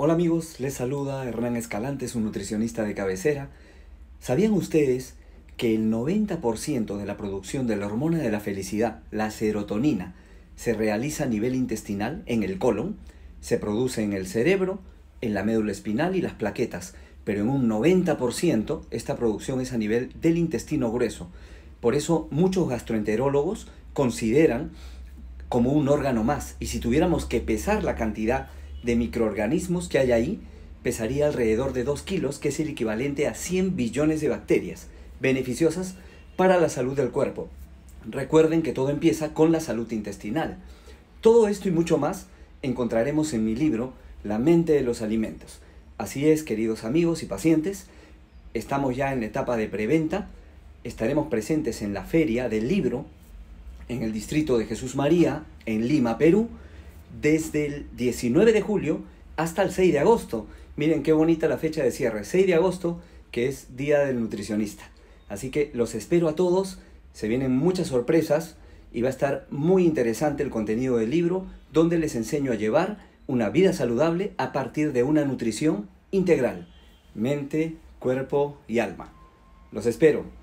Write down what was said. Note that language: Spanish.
Hola amigos, les saluda Hernán Escalante, su nutricionista de cabecera. ¿Sabían ustedes que el 90% de la producción de la hormona de la felicidad, la serotonina, se realiza a nivel intestinal, en el colon, se produce en el cerebro, en la médula espinal y las plaquetas, pero en un 90% esta producción es a nivel del intestino grueso. Por eso muchos gastroenterólogos consideran como un órgano más y si tuviéramos que pesar la cantidad de microorganismos que hay ahí pesaría alrededor de 2 kilos, que es el equivalente a 100 billones de bacterias beneficiosas para la salud del cuerpo. Recuerden que todo empieza con la salud intestinal. Todo esto y mucho más encontraremos en mi libro La mente de los alimentos. Así es, queridos amigos y pacientes, estamos ya en la etapa de preventa, estaremos presentes en la feria del libro en el distrito de Jesús María, en Lima, Perú, desde el 19 de julio hasta el 6 de agosto. Miren qué bonita la fecha de cierre, 6 de agosto, que es Día del Nutricionista. Así que los espero a todos, se vienen muchas sorpresas y va a estar muy interesante el contenido del libro, donde les enseño a llevar una vida saludable a partir de una nutrición integral, mente, cuerpo y alma. Los espero.